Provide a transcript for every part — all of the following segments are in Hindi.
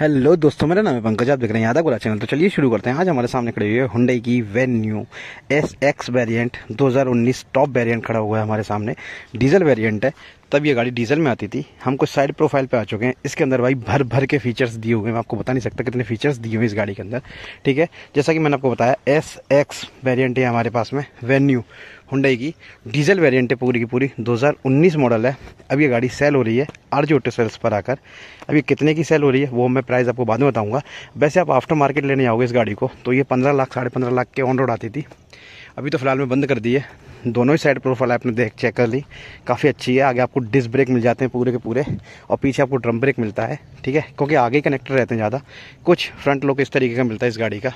हेलो दोस्तों मेरा नाम है पंकज आप देख रहे हैं यादव गुरा चैनल तो चलिए शुरू करते हैं आज हमारे सामने खड़े हुए है हुंडई की वेन्यू एस एक्स वेरियंट दो टॉप वेरियंट खड़ा हुआ है हमारे सामने डीजल वेरियंट है तब ये गाड़ी डीजल में आती थी हम कुछ साइड प्रोफाइल पे आ चुके हैं इसके अंदर भाई भर भर के फीचर्स दिए हुए हैं मैं आपको बता नहीं सकता कितने फीचर्स दिए हुए हैं इस गाड़ी के अंदर ठीक है जैसा कि मैंने आपको बताया एस एक्स वेरियंट है हमारे पास में वेन्यू हुंडई की डीजल वेरिएंट है पूरी की पूरी 2019 मॉडल है अब ये गाड़ी सेल हो रही है आर जी ऑटो सेल्स पर आकर अभी कितने की सेल हो रही है वो मैं प्राइस आपको बाद में बताऊँगा वैसे आप आफ्टर मार्केट लेने आओगे इस गाड़ी को तो ये पंद्रह लाख साढ़े पंद्रह लाख के ऑन रोड आती थी अभी तो फिलहाल मैं बंद कर दी है दोनों ही साइड प्रोफाइल आपने देख चेक कर ली काफ़ी अच्छी है आगे आपको डिस्क ब्रेक मिल जाते हैं पूरे के पूरे और पीछे आपको ड्रम ब्रेक मिलता है ठीक है क्योंकि आगे कनेक्टर रहते हैं ज़्यादा कुछ फ्रंट लुक इस तरीके का मिलता है इस गाड़ी का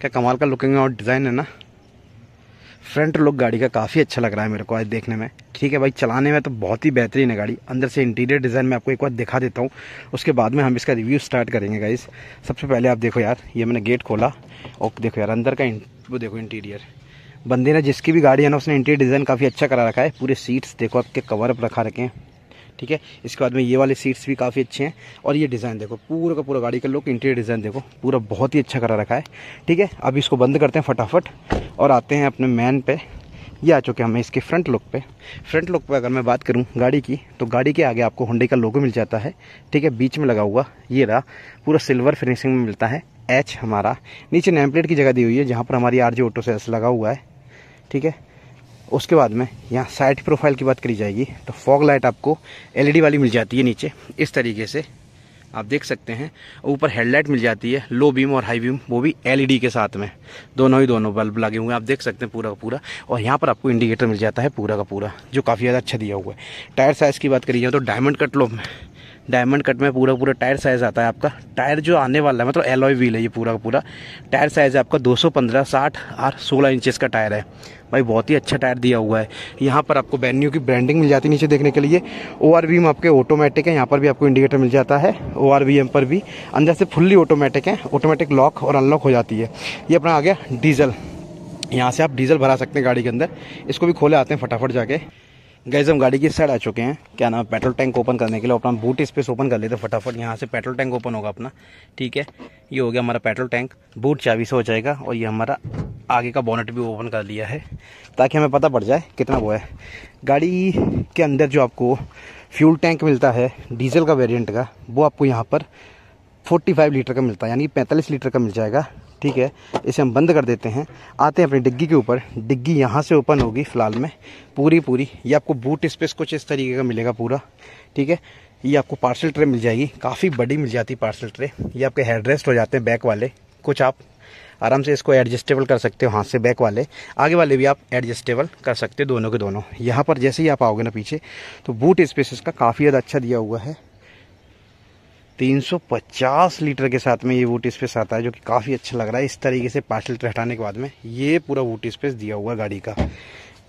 क्या कमाल का लुकिंग और डिज़ाइन है ना फ्रंट लुक गाड़ी का काफ़ी अच्छा लग रहा है मेरे को आज देखने में ठीक है भाई चलाने में तो बहुत ही बेहतरीन है गाड़ी अंदर से इंटीरियर डिज़ाइन मैं आपको एक बार दिखा देता हूँ उसके बाद में हम इसका रिव्यू स्टार्ट करेंगे गाइस सबसे पहले आप देखो यार ये मैंने गेट खोला और देखो यार अंदर का वो देखो इंटीरियर बंदे ने जिसकी भी गाड़ी है ना उसने इंटीरियर डिज़ाइन काफ़ी अच्छा करा रखा है पूरे सीट्स देखो आपके कवर अप रखा रखे हैं ठीक है इसके बाद में ये वाले सीट्स भी काफ़ी अच्छे हैं और ये डिज़ाइन देखो पूरा का पूरा गाड़ी का लुक इंटीरियर डिज़ाइन देखो पूरा बहुत ही अच्छा करा रखा है ठीक है अब इसको बंद करते हैं फटाफट और आते हैं अपने मैन पे ये आ चुके हैं हमें इसके फ्रंट लुक पे फ्रंट लुक पे अगर मैं बात करूँ गाड़ी की तो गाड़ी के आगे आपको होंडे का लोगो मिल जाता है ठीक है बीच में लगा हुआ ये रहा पूरा सिल्वर फिनिशिंग में मिलता है एच हमारा नीचे नेम प्लेट की जगह दी हुई है जहाँ पर हमारी आर जी ऑटो सेल्स लगा हुआ है ठीक है उसके बाद में यहाँ साइड प्रोफाइल की बात करी जाएगी तो फॉग लाइट आपको एलईडी e वाली मिल जाती है नीचे इस तरीके से आप देख सकते हैं ऊपर हेडलाइट मिल जाती है लो बीम और हाई बीम वो भी एलईडी e के साथ में दोनों ही दोनों बल्ब लगे हुए हैं आप देख सकते हैं पूरा का पूरा और यहाँ पर आपको इंडिकेटर मिल जाता है पूरा का पूरा जो काफ़ी ज़्यादा अच्छा दिया हुआ है टायर साइज़ की बात करी जाए तो डायमंड कट लो में डायमंड कट में पूरा पूरा टायर साइज़ आता है आपका टायर जो आने वाला है मतलब एलॉय व्हील है ये पूरा पूरा टायर साइज़ है आपका 215 साठ और 16 इंचेस का टायर है भाई बहुत ही अच्छा टायर दिया हुआ है यहाँ पर आपको बैन्यू की ब्रांडिंग मिल जाती है नीचे देखने के लिए ओ आर वी आपके ऑटोमेटिक है यहाँ पर भी आपको इंडिकेटर मिल जाता है ओ आर वी एम पर भी अंदर से फुल्ली ऑटोमेटिक है ऑटोमेटिक लॉक और अनलॉक हो जाती है ये अपना आ गया डीजल यहाँ से आप डीजल भरा सकते हैं गाड़ी के अंदर इसको भी खोले आते हैं फटाफट जाके गैस हम गाड़ी की साइड आ चुके हैं क्या नाम पेट्रोल टैंक ओपन करने के लिए अपना बूट स्पेस ओपन कर लेते फटाफट यहाँ से पेट्रोल टैंक ओपन होगा अपना ठीक है ये हो गया हमारा पेट्रोल टैंक बूट चाबी से हो जाएगा और ये हमारा आगे का बोनेट भी ओपन कर लिया है ताकि हमें पता पड़ जाए कितना वो है गाड़ी के अंदर जो आपको फ्यूल टैंक मिलता है डीजल का वेरियंट का वो आपको यहाँ पर 45 लीटर का मिलता है यानी 45 लीटर का मिल जाएगा ठीक है इसे हम बंद कर देते हैं आते हैं अपनी डिग्गी के ऊपर डिग्गी यहाँ से ओपन होगी फ़िलहाल में पूरी पूरी ये आपको बूट स्पेस कुछ इस तरीके का मिलेगा पूरा ठीक है ये आपको पार्सल ट्रे मिल जाएगी काफ़ी बड़ी मिल जाती है पार्सल ट्रे ये आपके हेड रेस्ट हो जाते हैं बैक वाले कुछ आप आराम से इसको एडजस्टेबल कर सकते हो हाथ से बैक वाले आगे वाले भी आप एडजस्टेबल कर सकते हो दोनों के दोनों यहाँ पर जैसे ही आप आओगे ना पीछे तो बूट स्पेस इसका काफ़ी ज़्यादा अच्छा दिया हुआ है 350 लीटर के साथ में ये वोट स्पेस आता है जो कि काफ़ी अच्छा लग रहा है इस तरीके से पाँच लीटर हटाने के बाद में ये पूरा वोट स्पेस दिया हुआ गाड़ी का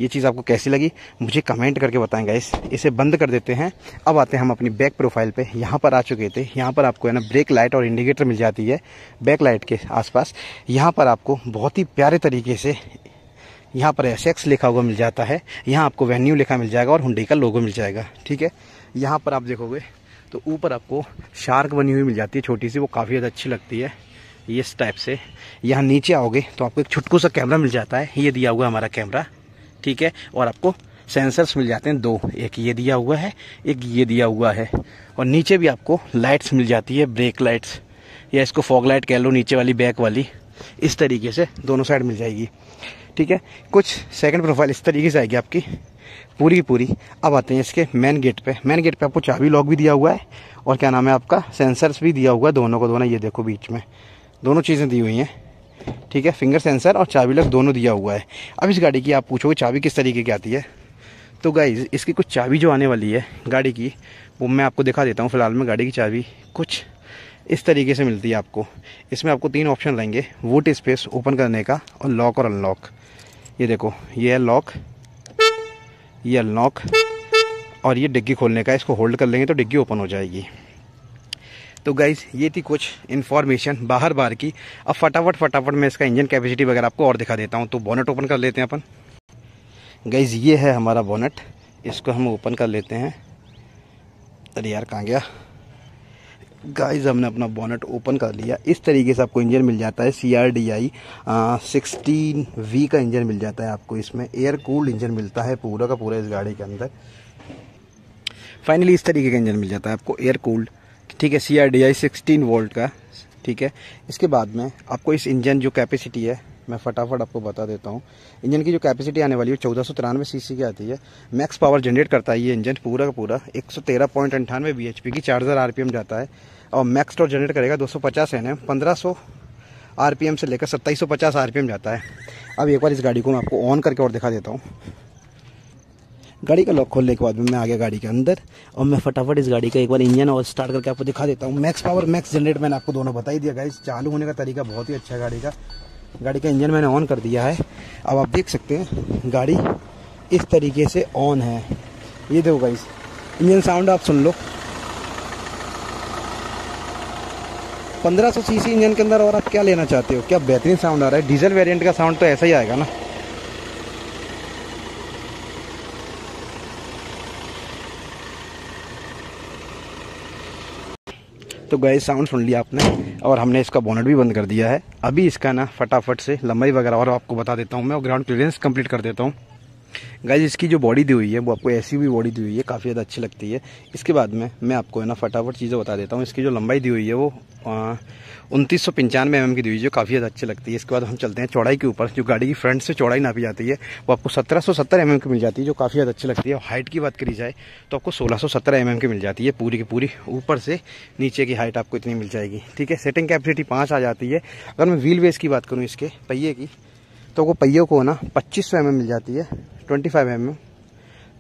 ये चीज़ आपको कैसी लगी मुझे कमेंट करके बताएं गाइस इसे बंद कर देते हैं अब आते हैं हम अपनी बैक प्रोफाइल पे यहाँ पर आ चुके थे यहाँ पर आपको है ना ब्रेक लाइट और इंडिकेटर मिल जाती है बैक लाइट के आसपास यहाँ पर आपको बहुत ही प्यारे तरीके से यहाँ पर एस लिखा हुआ मिल जाता है यहाँ आपको वेन्यू लिखा मिल जाएगा और हुडी का लोगो मिल जाएगा ठीक है यहाँ पर आप देखोगे तो ऊपर आपको शार्क बनी हुई मिल जाती है छोटी सी वो काफ़ी ज़्यादा अच्छी लगती है इस टाइप से यहाँ नीचे आओगे तो आपको एक छुटकू सा कैमरा मिल जाता है ये दिया हुआ है हमारा कैमरा ठीक है और आपको सेंसर्स मिल जाते हैं दो एक ये दिया हुआ है एक ये दिया हुआ है और नीचे भी आपको लाइट्स मिल जाती है ब्रेक लाइट्स या इसको फॉग लाइट कह लो नीचे वाली बैक वाली इस तरीके से दोनों साइड मिल जाएगी ठीक है कुछ सेकंड प्रोफाइल इस तरीके से आएगी आपकी पूरी की पूरी अब आते हैं इसके मेन गेट पे मेन गेट पे आपको चाबी लॉक भी दिया हुआ है और क्या नाम है आपका सेंसर्स भी दिया हुआ है दोनों को दोनों ये देखो बीच में दोनों चीज़ें दी हुई हैं ठीक है फिंगर सेंसर और चाबी लॉक दोनों दिया हुआ है अब इस गाड़ी की आप पूछोगे चाबी किस तरीके की आती है तो गाई इसकी कुछ चाबी जो आने वाली है गाड़ी की वो मैं आपको दिखा देता हूँ फिलहाल में गाड़ी की चाबी कुछ इस तरीके से मिलती है आपको इसमें आपको तीन ऑप्शन रहेंगे वोट स्पेस ओपन करने का और लॉक और अनलॉक ये देखो ये है लॉक ये अनलॉक और ये डिग्गी खोलने का इसको होल्ड कर लेंगे तो डिग्गी ओपन हो जाएगी तो गाइज ये थी कुछ इन्फॉर्मेशन बाहर बार की अब फटाफट फटाफट मैं इसका इंजन कैपेसिटी वगैरह आपको और दिखा देता हूँ तो बोनेट ओपन कर लेते हैं अपन गाइज ये है हमारा बोनेट इसको हम ओपन कर लेते हैं अरे यार कहाँ गया गाइस हमने अपना बॉनेट ओपन कर लिया इस तरीके से आपको इंजन मिल जाता है C R D I sixteen V का इंजन मिल जाता है आपको इसमें एयर कूल्ड इंजन मिलता है पूरा का पूरा इस गाड़ी के अंदर फाइनली इस तरीके का इंजन मिल जाता है आपको एयर कूल्ड ठीक है C R D I sixteen volt का ठीक है इसके बाद में आपको इस इंजन जो कैपेसिटी है मैं फटाफट आपको बता देता हूँ इंजन की जो कैपेसिटी आने वाली है चौदह सौ तिरानवे सी की आती है मैक्स पावर जनरेट करता है ये इंजन पूरा का पूरा एक सौ तेरह पॉइंट अंठानवे बी एच पी की चार हज़ार आर पी एम जाता है और मैक्स टॉर जनरेट करेगा दो सौ पचास एन एम पंद्रह सौ आर पी एम से लेकर सत्ताईस सौ पचास आर पी एम जाता है अब एक बार इस गाड़ी को मैं आपको ऑन करके और दिखा देता हूँ गाड़ी का लॉक खोलने के बाद में मैं आ गया गाड़ी के अंदर और मैं फटाफट इस गाड़ी का एक बार इंजन और स्टार्ट करके आपको दिखा देता हूँ मैक्स पावर मैक्स जनरेट मैंने आपको दोनों बता ही दिया गाइस चालू होने का तरीका बहुत ही अच्छा है गाड़ी का गाड़ी का इंजन मैंने ऑन कर दिया है अब आप देख सकते हैं गाड़ी इस तरीके से ऑन है ये देखो गाइस इंजन साउंड आप सुन लो 1500 सीसी इंजन के अंदर और आप क्या लेना चाहते हो क्या बेहतरीन साउंड आ रहा है डीजल वेरिएंट का साउंड तो ऐसा ही आएगा ना तो गए साउंड सुन लिया आपने और हमने इसका बोनट भी बंद कर दिया है अभी इसका ना फटाफट से लंबाई वगैरह और आपको बता देता हूँ मैं और ग्राउंड क्लियरेंस कंप्लीट कर देता हूँ गाइज इसकी जो बॉडी दी हुई है वो आपको ऐसी भी बॉडी दी हुई है काफ़ी ज़्यादा अच्छी लगती है इसके बाद में मैं आपको है ना फटाफट चीज़ें बता देता हूँ इसकी जो लंबाई दी हुई है वो उनतीस सौ पंचानवे एम mm की दी हुई है जो काफ़ी ज़्यादा अच्छी लगती है इसके बाद हम चलते हैं चौड़ाई के ऊपर जो गाड़ी की फ्रंट से चौड़ाई नापी जाती है वो आपको सत्रह सौ सत्तर एम mm की मिल जाती है जो काफ़ी ज़्यादा अच्छी लगती है और हाइट की बात करी जाए तो आपको सोलह सौ सत्तर एम mm की मिल जाती है पूरी की पूरी ऊपर से नीचे की हाइट आपको इतनी मिल जाएगी ठीक है सेटिंग कैपेसिटी पाँच आ जाती है अगर मैं व्हील वेस की बात करूँ इसके पहिए की तो वो पहियों को ना पच्चीस सौ एम मिल जाती है ट्वेंटी फाइव एम एम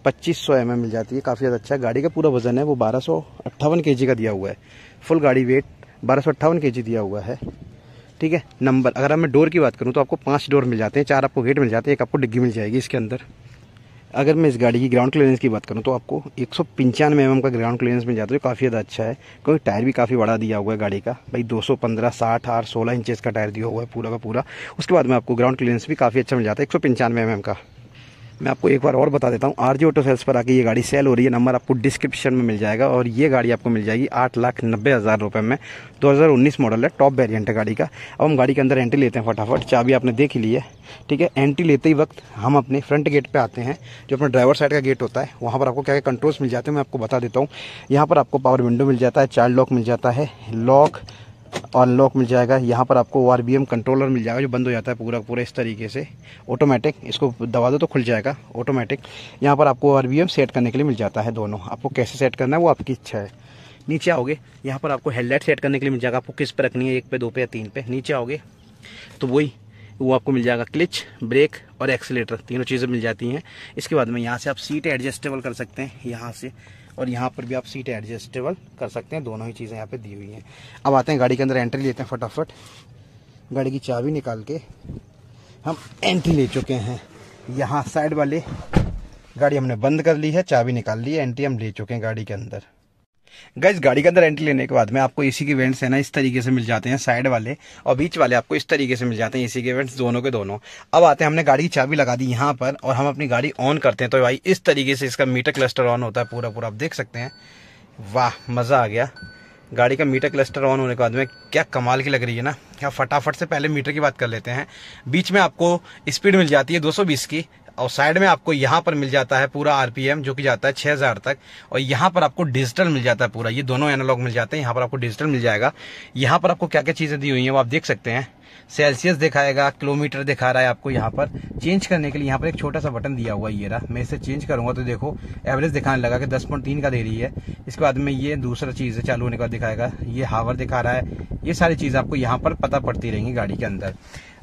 पच्चीस सौ एम एम मिल जाती है काफ़ी ज़्यादा अच्छा है गाड़ी का पूरा वजन है वो बारह सौ अट्ठावन के जी का दिया हुआ है फुल गाड़ी वेट बारह सौ अट्ठावन के जी दिया हुआ है ठीक है नंबर अगर मैं डोर की बात करूँ तो आपको पाँच डोर मिल जाते हैं चार आपको गेट मिल जाते हैं एक आपको डिग्गी मिल जाएगी इसके अंदर अगर मैं इस गाड़ी की ग्राउंड क्लियरेंस की बात करूँ तो आपको एक सौ पंचानवे एम का ग्राउंड क्लियरेंस मिल जाता है जो काफ़ी ज़्यादा अच्छा है क्योंकि टायर भी काफ़ी बड़ा दिया हुआ है गाड़ी का भाई 215 60 आठ 16 इंचेस का टायर दिया हुआ है पूरा का पूरा उसके बाद में आपको ग्राउंड क्लियरेंस भी काफ़ी अच्छा मिल जाता है एक सौ पंचानवे एम का मैं आपको एक बार और बता देता हूँ आर ऑटो सेल्स पर आके ये गाड़ी सेल हो रही है नंबर आपको डिस्क्रिप्शन में मिल जाएगा और ये गाड़ी आपको मिल जाएगी आठ लाख नब्बे हज़ार रुपये में 2019 मॉडल है टॉप वेरियंट है गाड़ी का अब हम गाड़ी के अंदर एंट्री लेते हैं फटाफट चाबी आपने देख ली है ठीक है एंट्री लेते ही वक्त हम अपने फ्रंट गेट पर आते हैं जो अपना ड्राइवर साइड का गेट होता है वहाँ पर आपको क्या क्या कंट्रोल्स मिल जाते हैं मैं आपको बता देता हूँ यहाँ पर आपको पावर विंडो मिल जाता है चाइल्ड लॉक मिल जाता है लॉक अनलॉक मिल जाएगा यहाँ पर आपको ओ कंट्रोलर मिल जाएगा जो बंद हो जाता है पूरा पूरा इस तरीके से ऑटोमेटिक इसको दबा दो तो खुल जाएगा ऑटोमेटिक यहाँ पर आपको ओ सेट करने के लिए मिल जाता है दोनों आपको कैसे सेट करना है वो आपकी इच्छा है नीचे आओगे यहाँ पर आपको हेडलाइट सेट करने के लिए मिल जाएगा आपको किस पे रखनी है एक पे दो पे या तीन पे नीचे आओगे तो वही वो आपको मिल जाएगा क्लिच ब्रेक और एक्सीटर तीनों चीज़ें मिल जाती हैं इसके बाद में यहाँ से आप सीट एडजस्टेबल कर सकते हैं यहाँ से और यहाँ पर भी आप सीट एडजस्टेबल कर सकते हैं दोनों ही चीज़ें यहाँ पे दी हुई हैं अब आते हैं गाड़ी के अंदर एंट्री लेते हैं फटाफट गाड़ी की चाबी निकाल के हम एंट्री ले चुके हैं यहाँ साइड वाले गाड़ी हमने बंद कर ली है चाबी निकाल ली है एंट्री हम ले चुके हैं गाड़ी के अंदर गैस गाड़ी के अंदर एंट्री लेने के बाद में आपको एसी के वेंट्स है ना इस तरीके से मिल जाते हैं साइड वाले और बीच वाले आपको इस तरीके से मिल जाते हैं एसी के वेंट्स दोनों के दोनों अब आते हैं हमने गाड़ी की चाबी लगा दी यहाँ पर और हम अपनी गाड़ी ऑन करते हैं तो भाई इस तरीके से इसका मीटर क्लस्टर ऑन होता है पूरा पूरा आप देख सकते हैं वाह मज़ा आ गया गाड़ी का मीटर क्लस्टर ऑन होने के बाद में क्या कमाल की लग रही है ना क्या फटाफट से पहले मीटर की बात कर लेते हैं बीच में आपको स्पीड मिल जाती है 220 की और साइड में आपको यहाँ पर मिल जाता है पूरा आरपीएम जो कि जाता है 6000 तक और यहाँ पर आपको डिजिटल मिल जाता है पूरा ये दोनों एनालॉग मिल जाते हैं यहाँ पर आपको डिजिटल मिल जाएगा यहाँ पर आपको क्या क्या चीज़ें दी हुई हैं वो आप देख सकते हैं सेल्सियस दिखाएगा किलोमीटर दिखा रहा है आपको यहाँ पर चेंज करने के लिए यहाँ पर एक छोटा सा बटन दिया हुआ ये रहा मैं इसे चेंज करूँगा तो देखो एवरेज दिखाने लगा कि दस पॉइंट तीन का दे रही है इसके बाद में ये दूसरा चीज़ चालू होने का दिखाएगा ये हावर दिखा रहा है ये सारी चीज़ आपको यहाँ पर पता पड़ती रहेंगी गाड़ी के अंदर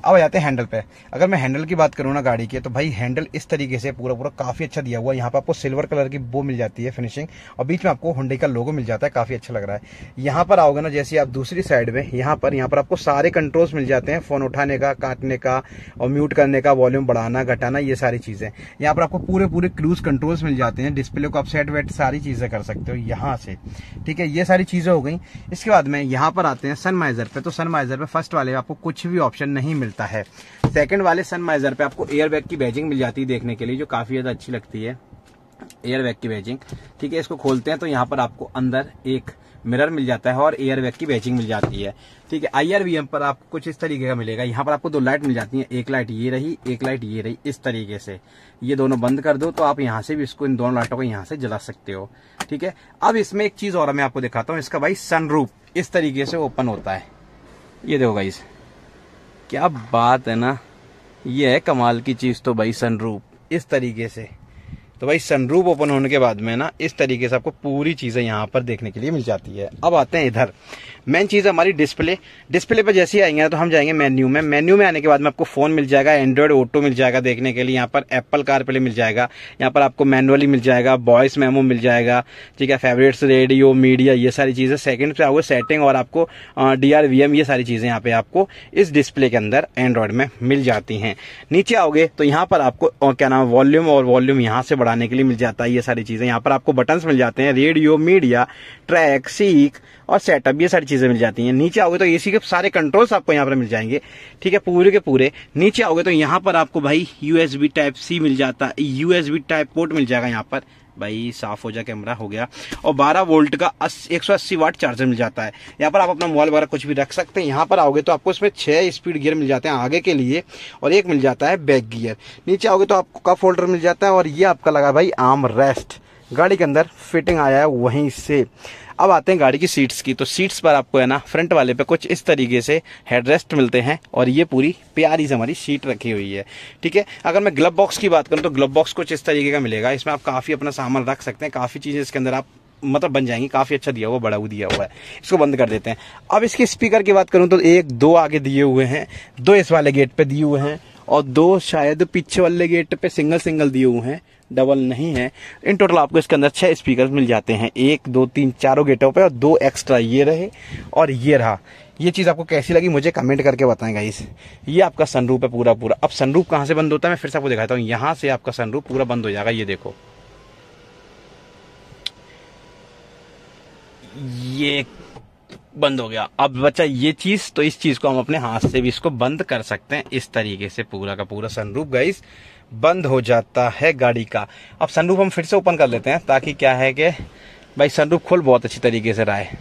अब आ जाते हैं हैंडल पे अगर मैं हैंडल की बात करूँ ना गाड़ी की तो भाई हैंडल इस तरीके से पूरा पूरा काफ़ी अच्छा दिया हुआ है यहाँ पर आपको सिल्वर कलर की वो मिल जाती है फिनिशिंग और बीच में आपको हुंडई का लोगो मिल जाता है काफ़ी अच्छा लग रहा है यहाँ पर आओगे ना जैसे आप दूसरी साइड में यहाँ पर यहाँ पर आपको सारे कंट्रोल्स मिल जाते जाते हैं फोन उठाने का काटने का और म्यूट करने का वॉल्यूम बढ़ाना घटाना ये सारी चीजें यहाँ पर आपको पूरे पूरे क्रूज कंट्रोल्स मिल जाते हैं डिस्प्ले को आप सेट वेट सारी चीजें कर सकते हो यहाँ से ठीक है ये सारी चीजें हो गई इसके बाद में यहाँ पर आते हैं सनमाइजर पे तो सनमाइजर पे फर्स्ट वाले आपको कुछ भी ऑप्शन नहीं मिलता है सेकंड वाले सनमाइजर पे आपको एयरबैग की बैजिंग मिल जाती है देखने के लिए जो काफी ज्यादा अच्छी लगती है एयरबैग की बैजिंग ठीक है इसको खोलते हैं तो यहाँ पर आपको अंदर एक मिरर मिल जाता है और एयर बैग की बैचिंग मिल जाती है ठीक है आई पर आपको कुछ इस तरीके का मिलेगा यहाँ पर आपको दो लाइट मिल जाती है एक लाइट ये रही एक लाइट ये रही इस तरीके से ये दोनों बंद कर दो तो आप यहाँ से भी इसको इन दोनों लाइटों को यहाँ से जला सकते हो ठीक है अब इसमें एक चीज और मैं आपको दिखाता हूँ इसका भाई सन इस तरीके से ओपन होता है ये देखो भाई क्या बात है ना ये है कमाल की चीज़ तो भाई सन इस तरीके से तो भाई सनरूप ओपन होने के बाद में ना इस तरीके से आपको पूरी चीज़ें यहाँ पर देखने के लिए मिल जाती है अब आते हैं इधर मेन चीज़ हमारी डिस्प्ले डिस्प्ले पर जैसे ही आएंगे ना तो हम जाएंगे मेन्यू में मेन्यू में आने के बाद में आपको फ़ोन मिल जाएगा एंड्रॉयड ऑटो मिल जाएगा देखने के लिए यहाँ पर एप्पल कार पे मिल जाएगा यहाँ पर आपको मैनुअली मिल जाएगा वॉइस मेमो मिल जाएगा ठीक है फेवरेट्स रेडियो मीडिया ये सारी चीज़ें सेकेंड पे आओगे सेटिंग और आपको डी आर वी एम ये सारी चीज़ें यहाँ पे आपको इस डिस्प्ले के अंदर एंड्रॉयड में मिल जाती है नीचे आओगे तो यहाँ पर आपको क्या नाम वॉल्यूम और वॉल्यूम यहाँ से बढ़ा बढ़ाने के लिए मिल जाता है ये सारी चीज़ें यहाँ पर आपको बटन मिल जाते हैं रेडियो मीडिया ट्रैक सीख और सेटअप ये सारी चीज़ें मिल जाती हैं नीचे आओगे तो एसी के सारे कंट्रोल्स आपको यहाँ पर मिल जाएंगे ठीक है पूरे के पूरे नीचे आओगे तो यहाँ पर आपको भाई यूएसबी टाइप सी मिल जाता है यूएसबी टाइप पोर्ट मिल जाएगा यहाँ पर भाई साफ हो जाए कैमरा हो गया और 12 वोल्ट का एक सौ अस्सी वाट चार्जर मिल जाता है यहाँ पर आप अपना मोबाइल वगैरह कुछ भी रख सकते हैं यहाँ पर आओगे तो आपको इसमें छह स्पीड गियर मिल जाते हैं आगे के लिए और एक मिल जाता है बैक गियर नीचे आओगे तो आपको कप होल्डर मिल जाता है और ये आपका लगा भाई आम रेस्ट गाड़ी के अंदर फिटिंग आया है वहीं से अब आते हैं गाड़ी की सीट्स की तो सीट्स पर आपको है ना फ्रंट वाले पे कुछ इस तरीके से हेडरेस्ट मिलते हैं और ये पूरी प्यारी से हमारी सीट रखी हुई है ठीक है अगर मैं ग्लब बॉक्स की बात करूँ तो ग्लब बॉक्स कुछ इस तरीके का मिलेगा इसमें आप काफ़ी अपना सामान रख सकते हैं काफ़ी चीज़ें इसके अंदर आप मतलब बन जाएंगी काफ़ी अच्छा दिया हुआ बड़ा हुआ दिया हुआ है इसको बंद कर देते हैं अब इसके स्पीकर की बात करूँ तो एक दो आगे दिए हुए हैं दो इस वाले गेट पे दिए हुए हैं और दो शायद पीछे वाले गेट पे सिंगल सिंगल दिए हुए हैं डबल नहीं है इन टोटल आपको इसके अंदर छह स्पीकर मिल जाते हैं एक दो तीन चारों गेटों पे और दो एक्स्ट्रा ये रहे और ये रहा ये चीज़ आपको कैसी लगी मुझे कमेंट करके बताएं गाइस ये आपका सनरूप है पूरा पूरा अब सनरूप कहाँ से बंद होता है मैं फिर से आपको दिखाता हूँ यहाँ से आपका सनरूप पूरा बंद हो जाएगा ये देखो ये बंद हो गया अब बच्चा ये चीज तो इस चीज को हम अपने हाथ से भी इसको बंद कर सकते हैं इस तरीके से पूरा का पूरा सनरूफ गाइस बंद हो जाता है गाड़ी का अब सनरूफ हम फिर से ओपन कर लेते हैं ताकि क्या है कि भाई सनरूफ खोल बहुत अच्छी तरीके से रहा है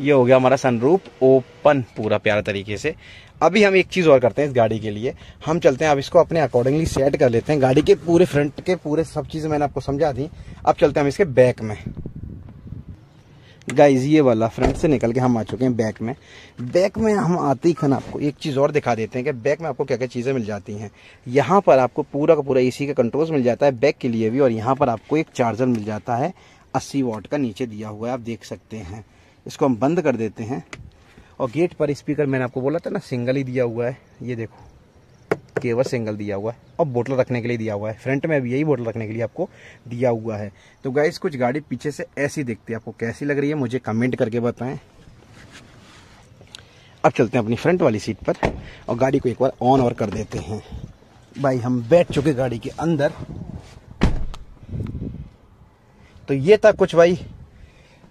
ये हो गया हमारा सनरूफ ओपन पूरा प्यारा तरीके से अभी हम एक चीज़ और करते हैं इस गाड़ी के लिए हम चलते हैं अब इसको अपने अकॉर्डिंगली सेट कर लेते हैं गाड़ी के पूरे फ्रंट के पूरे सब चीज़ें मैंने आपको समझा दी अब चलते हैं हम इसके बैक में गाइज ये वाला फ्रंट से निकल के हम आ चुके हैं बैक में बैक में हम आते ही खन आपको एक चीज़ और दिखा देते हैं कि बैक में आपको क्या क्या चीज़ें मिल जाती हैं यहाँ पर आपको पूरा का पूरा एसी का कंट्रोल्स मिल जाता है बैक के लिए भी और यहाँ पर आपको एक चार्जर मिल जाता है अस्सी वाट का नीचे दिया हुआ है आप देख सकते हैं इसको हम बंद कर देते हैं और गेट पर स्पीकर मैंने आपको बोला था ना सिंगल ही दिया हुआ है ये देखो केवर सिंगल दिया हुआ है और बोतल रखने के लिए दिया हुआ है फ्रंट में भी यही बोतल रखने के लिए आपको दिया हुआ है तो गाइस कुछ गाड़ी पीछे से ऐसी देखती है आपको कैसी लग रही है मुझे कमेंट करके बताएं अब चलते हैं अपनी फ्रंट वाली सीट पर और गाड़ी को एक बार ऑन ऑवर कर देते हैं भाई हम बैठ चुके गाड़ी के अंदर तो ये था कुछ भाई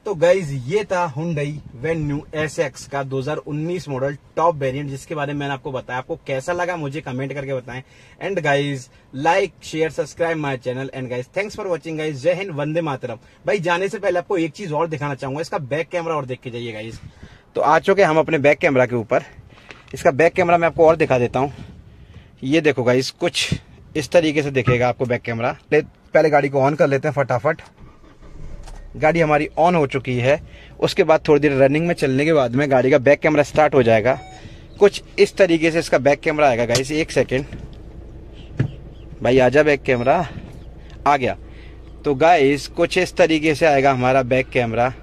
तो गाइज ये था हुई वेन न्यू एस एक्स का 2019 मॉडल टॉप वेरिएंट जिसके बारे में मैंने आपको बताया आपको कैसा लगा मुझे कमेंट करके बताएं and guys like share subscribe my channel and guys thanks for watching guys जय हिंद वंदे मातरम भाई जाने से पहले आपको एक चीज और दिखाना चाहूंगा इसका बैक कैमरा और देख के जाइए गाइज तो आ चुके हम अपने बैक कैमरा के ऊपर इसका बैक कैमरा मैं आपको और दिखा देता हूँ ये देखो गाइज कुछ इस तरीके से देखेगा आपको बैक कैमरा पहले गाड़ी को ऑन कर लेते हैं फटाफट गाड़ी हमारी ऑन हो चुकी है उसके बाद थोड़ी देर रनिंग में चलने के बाद में गाड़ी का बैक कैमरा स्टार्ट हो जाएगा कुछ इस तरीके से इसका बैक कैमरा आएगा से एक सेकेंड भाई आजा बैक कैमरा आ गया तो गाइस कुछ इस तरीके से आएगा हमारा बैक कैमरा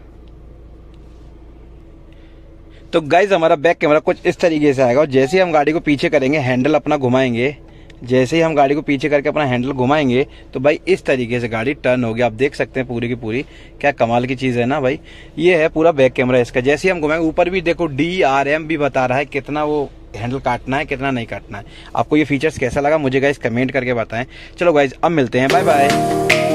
तो गाइज हमारा बैक कैमरा कुछ इस तरीके से आएगा और जैसे हम गाड़ी को पीछे करेंगे हैंडल अपना घुमाएंगे जैसे ही हम गाड़ी को पीछे करके अपना हैंडल घुमाएंगे तो भाई इस तरीके से गाड़ी टर्न होगी आप देख सकते हैं पूरी की पूरी क्या कमाल की चीज़ है ना भाई ये है पूरा बैक कैमरा इसका जैसे ही हम घुमाएंगे ऊपर भी देखो डी आर एम भी बता रहा है कितना वो हैंडल काटना है कितना नहीं काटना है आपको ये फीचर्स कैसा लगा मुझे गाइज कमेंट करके बताएं चलो गाइज अब मिलते हैं बाय बाय